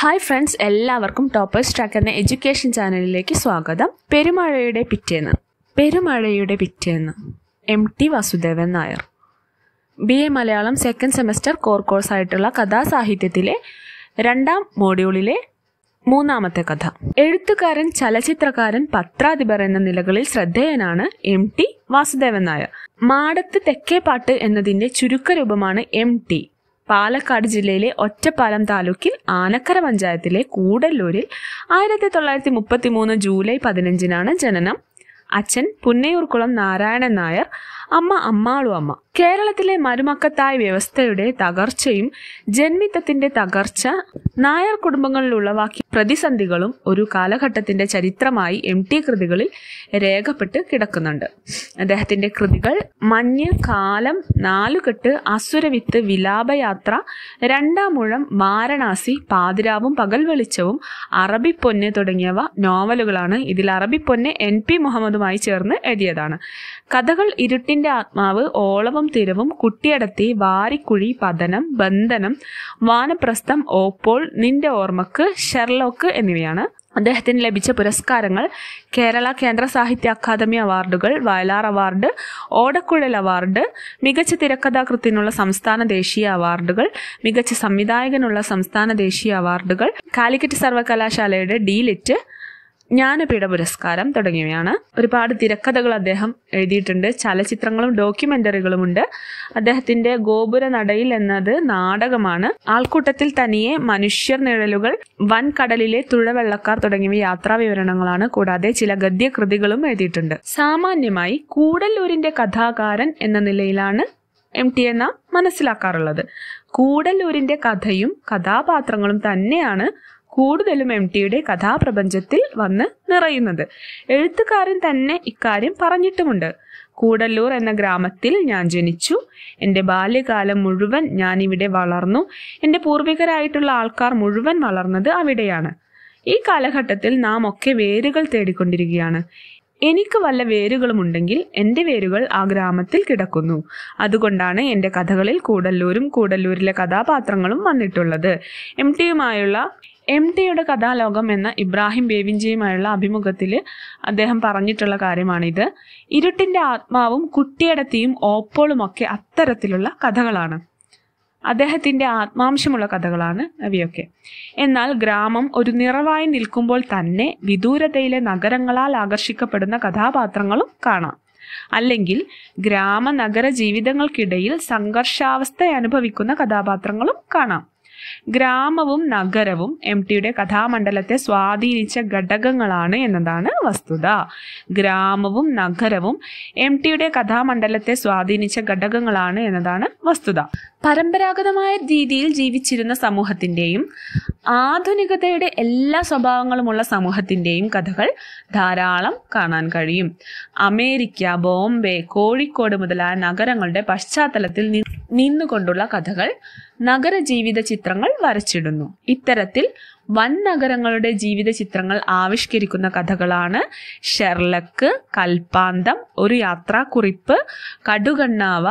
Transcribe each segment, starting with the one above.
hi friends എല്ലാവർക്കും toppers track എന്ന education ചാനലിലേക്ക് സ്വാഗതം പെരുമഴയുടെ പിറ്റേന്ന് പെരുമഴയുടെ പിറ്റേന്ന് M T Vasudevan Nair B A Malayalam second semester core course ആയിട്ടുള്ള കഥാസാഹിത്യത്തിലെ രണ്ടാം മോഡ്യൂളിലെ മൂന്നാമത്തെ കഥ എഴുത്തുകാരൻ ചലച്ചിത്രകാരൻ പത്രാധിപർ എന്ന നിലകളിൽ ശ്രദ്ധേയനാണ് എം ടി വാസുദേവൻ നായർ മാടത്ത് തെക്കേപ്പാട്ട് എന്നതിന്റെ ചുരുക്കരൂപമാണ് എം ടി പാലക്കാട് ജില്ലയിലെ ഒറ്റപ്പാലം താലൂക്കിൽ ആനക്കര പഞ്ചായത്തിലെ കൂടല്ലൂരിൽ ആയിരത്തി തൊള്ളായിരത്തി മുപ്പത്തി മൂന്ന് ജൂലൈ പതിനഞ്ചിനാണ് ജനനം അച്ഛൻ പുന്നയൂർക്കുളം നാരായണൻ നായർ അമ്മ അമ്മാളു അമ്മ കേരളത്തിലെ മരുമക്കത്തായ വ്യവസ്ഥയുടെ തകർച്ചയും ജന്മിത്തത്തിന്റെ തകർച്ച നായർ കുടുംബങ്ങളിൽ ഉളവാക്കിയ പ്രതിസന്ധികളും ഒരു കാലഘട്ടത്തിന്റെ ചരിത്രമായി എം ടി കൃതികളിൽ രേഖപ്പെട്ട് കിടക്കുന്നുണ്ട് അദ്ദേഹത്തിന്റെ കൃതികൾ മഞ്ഞ് കാലം നാലുകെട്ട് അസുരവിത്ത് വിലാപയാത്ര രണ്ടാം മുഴം വാരണാസി പാതിരാവും പകൽ വെളിച്ചവും അറബിപ്പൊന്ന് തുടങ്ങിയവ നോവലുകളാണ് ഇതിൽ അറബിപ്പൊന്ന് എൻ പി മുഹമ്മദുമായി ചേർന്ന് എഴുതിയതാണ് കഥകൾ ഇരുട്ടിൻ ദൈവത്തിന്റെ ആത്മാവ് ഓളവും തിരവും കുട്ടിയടത്തി വാരിക്കുഴി പതനം ബന്ധനം വാനപ്രസ്ഥം ഓപ്പോൾ നിന്റെ ഓർമ്മക്ക് ഷെർലോക്ക് എന്നിവയാണ് അദ്ദേഹത്തിന് ലഭിച്ച പുരസ്കാരങ്ങൾ കേരള കേന്ദ്ര സാഹിത്യ അക്കാദമി അവാർഡുകൾ വയലാർ അവാർഡ് ഓടക്കുഴൽ അവാർഡ് മികച്ച തിരക്കഥാകൃത്തിനുള്ള സംസ്ഥാന ദേശീയ അവാർഡുകൾ മികച്ച സംവിധായകനുള്ള സംസ്ഥാന ദേശീയ അവാർഡുകൾ കാലിക്കറ്റ് സർവകലാശാലയുടെ ഡി ലിറ്റ് ജ്ഞാനപീഠ പുരസ്കാരം തുടങ്ങിയവയാണ് ഒരുപാട് തിരക്കഥകൾ അദ്ദേഹം എഴുതിയിട്ടുണ്ട് ചലച്ചിത്രങ്ങളും ഡോക്യുമെന്ററികളും ഉണ്ട് അദ്ദേഹത്തിന്റെ ഗോപുര നടയിൽ എന്നത് നാടകമാണ് ആൾക്കൂട്ടത്തിൽ തനിയെ മനുഷ്യർ നിഴലുകൾ വൻകടലിലെ തുഴവെള്ളക്കാർ തുടങ്ങിയവ യാത്രാ വിവരണങ്ങളാണ് കൂടാതെ ചില ഗദ്യകൃതികളും എഴുതിയിട്ടുണ്ട് സാമാന്യമായി കൂടല്ലൂരിന്റെ കഥാകാരൻ എന്ന നിലയിലാണ് എം ടി എന്ന മനസ്സിലാക്കാറുള്ളത് കൂടല്ലൂരിന്റെ കഥയും കഥാപാത്രങ്ങളും തന്നെയാണ് കൂടുതലും എം ടിയുടെ കഥാപ്രപഞ്ചത്തിൽ വന്ന് നിറയുന്നത് എഴുത്തുകാരൻ തന്നെ ഇക്കാര്യം പറഞ്ഞിട്ടുമുണ്ട് കൂടല്ലൂർ എന്ന ഗ്രാമത്തിൽ ഞാൻ ജനിച്ചു എൻ്റെ ബാല്യകാലം മുഴുവൻ ഞാൻ ഇവിടെ വളർന്നു എൻ്റെ പൂർവികരായിട്ടുള്ള ആൾക്കാർ മുഴുവൻ വളർന്നത് അവിടെയാണ് ഈ കാലഘട്ടത്തിൽ നാം ഒക്കെ വേരുകൾ തേടിക്കൊണ്ടിരിക്കുകയാണ് എനിക്ക് വല്ല വേരുകളുമുണ്ടെങ്കിൽ എൻ്റെ വേരുകൾ ആ ഗ്രാമത്തിൽ കിടക്കുന്നു അതുകൊണ്ടാണ് എൻ്റെ കഥകളിൽ കൂടല്ലൂരും കൂടല്ലൂരിലെ കഥാപാത്രങ്ങളും വന്നിട്ടുള്ളത് എം ടിയുമായുള്ള എം ടിയുടെ കഥാലോകം എന്ന ഇബ്രാഹിം ബേവിഞ്ചിയുമായുള്ള അഭിമുഖത്തിൽ അദ്ദേഹം പറഞ്ഞിട്ടുള്ള കാര്യമാണിത് ഇരുട്ടിൻ്റെ ആത്മാവും കുട്ടിയടത്തിയും ഓപ്പോളുമൊക്കെ അത്തരത്തിലുള്ള കഥകളാണ് അദ്ദേഹത്തിൻ്റെ ആത്മാംശമുള്ള കഥകളാണ് അവയൊക്കെ എന്നാൽ ഗ്രാമം ഒരു നിറവായി നിൽക്കുമ്പോൾ തന്നെ വിദൂരതയിലെ നഗരങ്ങളാൽ ആകർഷിക്കപ്പെടുന്ന കഥാപാത്രങ്ങളും കാണാം അല്ലെങ്കിൽ ഗ്രാമ നഗര ജീവിതങ്ങൾക്കിടയിൽ സംഘർഷാവസ്ഥ അനുഭവിക്കുന്ന കഥാപാത്രങ്ങളും കാണാം ഗ്രാമവും നഗരവും എം ടിയുടെ കഥാമണ്ഡലത്തെ സ്വാധീനിച്ച ഘടകങ്ങളാണ് എന്നതാണ് വസ്തുത ഗ്രാമവും നഗരവും എം ടിയുടെ കഥാമണ്ഡലത്തെ സ്വാധീനിച്ച ഘടകങ്ങളാണ് എന്നതാണ് വസ്തുത പരമ്പരാഗതമായ രീതിയിൽ ജീവിച്ചിരുന്ന സമൂഹത്തിൻ്റെയും ആധുനികതയുടെ എല്ലാ സ്വഭാവങ്ങളുമുള്ള സമൂഹത്തിൻ്റെയും കഥകൾ ധാരാളം കാണാൻ കഴിയും അമേരിക്ക ബോംബെ കോഴിക്കോട് മുതലായ നഗരങ്ങളുടെ പശ്ചാത്തലത്തിൽ നിന്നുകൊണ്ടുള്ള കഥകൾ നഗര ജീവിത ചിത്രങ്ങൾ വരച്ചിടുന്നു ഇത്തരത്തിൽ വൻ നഗരങ്ങളുടെ ജീവിത ചിത്രങ്ങൾ ആവിഷ്കരിക്കുന്ന കഥകളാണ് ഷെർലക്ക് കൽപ്പാന്തം ഒരു യാത്രാക്കുറിപ്പ് കടുകണ്ണാവ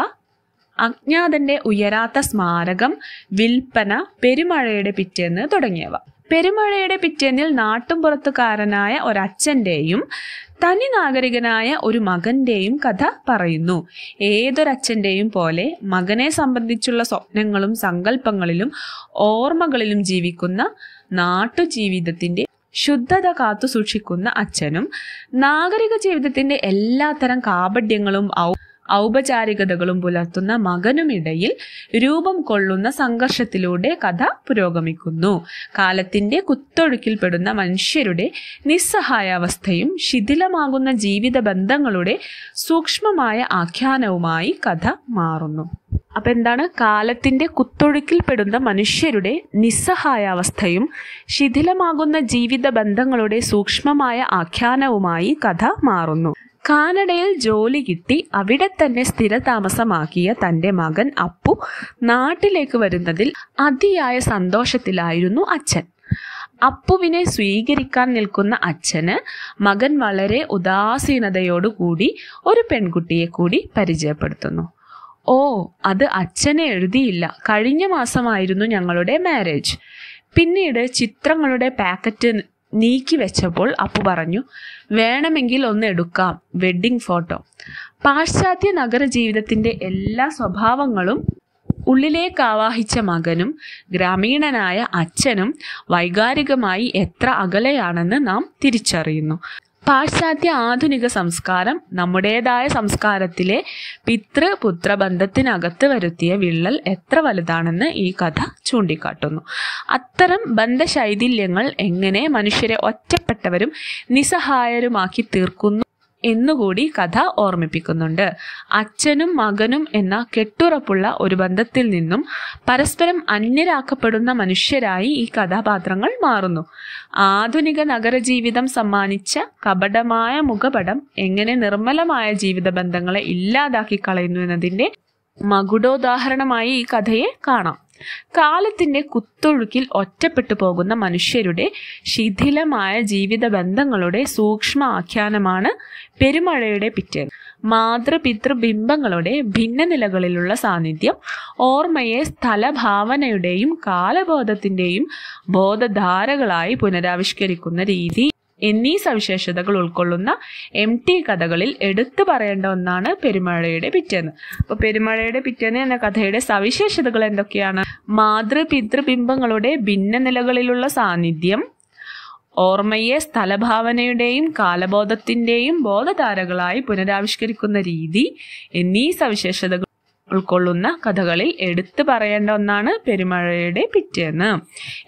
അജ്ഞാതന്റെ ഉയരാത്ത സ്മാരകം വിൽപ്പന പെരുമഴയുടെ പിറ്റേന്ന് തുടങ്ങിയവ പെരുമഴയുടെ പിറ്റേന്നിൽ നാട്ടുംപുറത്തുകാരനായ ഒരച്ഛന്റെയും തനി നാഗരികനായ ഒരു മകന്റെയും കഥ പറയുന്നു ഏതൊരച്ഛന്റെയും പോലെ മകനെ സംബന്ധിച്ചുള്ള സ്വപ്നങ്ങളും സങ്കല്പങ്ങളിലും ഓർമ്മകളിലും ജീവിക്കുന്ന നാട്ടുജീവിതത്തിന്റെ ശുദ്ധത കാത്തു സൂക്ഷിക്കുന്ന അച്ഛനും നാഗരിക ജീവിതത്തിന്റെ എല്ലാത്തരം കാപഡ്യങ്ങളും ഔപചാരികതകളും പുലർത്തുന്ന മകനുമിടയിൽ രൂപം കൊള്ളുന്ന സംഘർഷത്തിലൂടെ കഥ പുരോഗമിക്കുന്നു കാലത്തിന്റെ കുത്തൊഴുക്കിൽപ്പെടുന്ന മനുഷ്യരുടെ നിസ്സഹായാവസ്ഥയും ശിഥിലമാകുന്ന ജീവിത ബന്ധങ്ങളുടെ സൂക്ഷ്മമായ ആഖ്യാനവുമായി കഥ മാറുന്നു അപ്പം എന്താണ് കാലത്തിൻ്റെ കുത്തൊഴുക്കിൽപ്പെടുന്ന മനുഷ്യരുടെ നിസ്സഹായാവസ്ഥയും ശിഥിലമാകുന്ന ജീവിത ബന്ധങ്ങളുടെ സൂക്ഷ്മമായ ആഖ്യാനവുമായി കഥ മാറുന്നു കാനഡയിൽ ജോലി കിട്ടി അവിടെ തന്നെ സ്ഥിരതാമസമാക്കിയ തന്റെ മകൻ അപ്പു നാട്ടിലേക്ക് വരുന്നതിൽ അതിയായ സന്തോഷത്തിലായിരുന്നു അച്ഛൻ അപ്പുവിനെ സ്വീകരിക്കാൻ നിൽക്കുന്ന അച്ഛന് മകൻ വളരെ ഉദാസീനതയോടുകൂടി ഒരു പെൺകുട്ടിയെ കൂടി പരിചയപ്പെടുത്തുന്നു ഓ അത് അച്ഛനെ എഴുതിയില്ല കഴിഞ്ഞ മാസമായിരുന്നു ഞങ്ങളുടെ മാരേജ് പിന്നീട് ചിത്രങ്ങളുടെ പാക്കറ്റ് നീക്കി വെച്ചപ്പോൾ അപ്പു പറഞ്ഞു വേണമെങ്കിൽ ഒന്ന് എടുക്കാം വെഡ്ഡിംഗ് ഫോട്ടോ പാശ്ചാത്യ നഗര ജീവിതത്തിന്റെ എല്ലാ സ്വഭാവങ്ങളും ഉള്ളിലേക്ക് ആവാഹിച്ച മകനും ഗ്രാമീണനായ അച്ഛനും വൈകാരികമായി എത്ര അകലെയാണെന്ന് നാം തിരിച്ചറിയുന്നു പാശ്ചാത്യ ആധുനിക സംസ്കാരം നമ്മുടേതായ സംസ്കാരത്തിലെ പിതൃപുത്ര ബന്ധത്തിനകത്ത് വരുത്തിയ വിള്ളൽ എത്ര വലുതാണെന്ന് ഈ കഥ ചൂണ്ടിക്കാട്ടുന്നു അത്തരം ബന്ധശൈഥില്യങ്ങൾ എങ്ങനെ മനുഷ്യരെ ഒറ്റപ്പെട്ടവരും നിസ്സഹായരുമാക്കി തീർക്കുന്നു എന്നുകൂടി കഥ ഓർമ്മിപ്പിക്കുന്നുണ്ട് അച്ഛനും മകനും എന്ന കെട്ടുറപ്പുള്ള ഒരു ബന്ധത്തിൽ നിന്നും പരസ്പരം അന്യരാക്കപ്പെടുന്ന മനുഷ്യരായി ഈ കഥാപാത്രങ്ങൾ മാറുന്നു ആധുനിക നഗരജീവിതം സമ്മാനിച്ച കപടമായ മുഖപടം എങ്ങനെ നിർമ്മലമായ ജീവിത ബന്ധങ്ങളെ ഇല്ലാതാക്കി കളയുന്നു എന്നതിന്റെ മകുടോദാഹരണമായി ഈ കഥയെ കാണാം കാലത്തിന്റെ കുത്തൊഴുക്കിൽ ഒറ്റപ്പെട്ടു പോകുന്ന മനുഷ്യരുടെ ശിഥിലമായ ജീവിത ബന്ധങ്ങളുടെ സൂക്ഷ്മ ആഖ്യാനമാണ് പെരുമഴയുടെ പിറ്റേന്ന് മാതൃപിതൃ ബിംബങ്ങളുടെ നിലകളിലുള്ള സാന്നിധ്യം ഓർമ്മയെ സ്ഥലഭാവനയുടെയും കാലബോധത്തിന്റെയും ബോധധാരകളായി പുനരാവിഷ്കരിക്കുന്ന രീതി എന്നീ സവിശേഷതകൾ ഉൾക്കൊള്ളുന്ന എം ടി കഥകളിൽ എടുത്തു പറയേണ്ട ഒന്നാണ് പെരുമഴയുടെ പിറ്റേന്ന് അപ്പോൾ പെരുമഴയുടെ പിറ്റേന്ന് എന്ന കഥയുടെ സവിശേഷതകൾ എന്തൊക്കെയാണ് മാതൃപിതൃബിംബങ്ങളുടെ ഭിന്ന നിലകളിലുള്ള സാന്നിധ്യം ഓർമ്മയെ സ്ഥലഭാവനയുടെയും കാലബോധത്തിന്റെയും ബോധധാരകളായി പുനരാവിഷ്കരിക്കുന്ന രീതി എന്നീ സവിശേഷതകൾ ഉൾക്കൊള്ളുന്ന കഥകളിൽ എടുത്തു പറയേണ്ട ഒന്നാണ് പെരുമഴയുടെ പിറ്റേന്ന്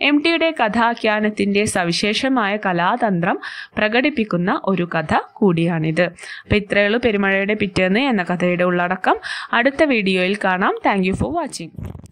എം ടിയുടെ കഥാഖ്യാനത്തിന്റെ സവിശേഷമായ കലാതന്ത്രം പ്രകടിപ്പിക്കുന്ന ഒരു കഥ കൂടിയാണിത് അപ്പം ഇത്രയുള്ളൂ പെരുമഴയുടെ പിറ്റേന്ന് എന്ന കഥയുടെ ഉള്ളടക്കം അടുത്ത വീഡിയോയിൽ കാണാം താങ്ക് ഫോർ വാച്ചിങ്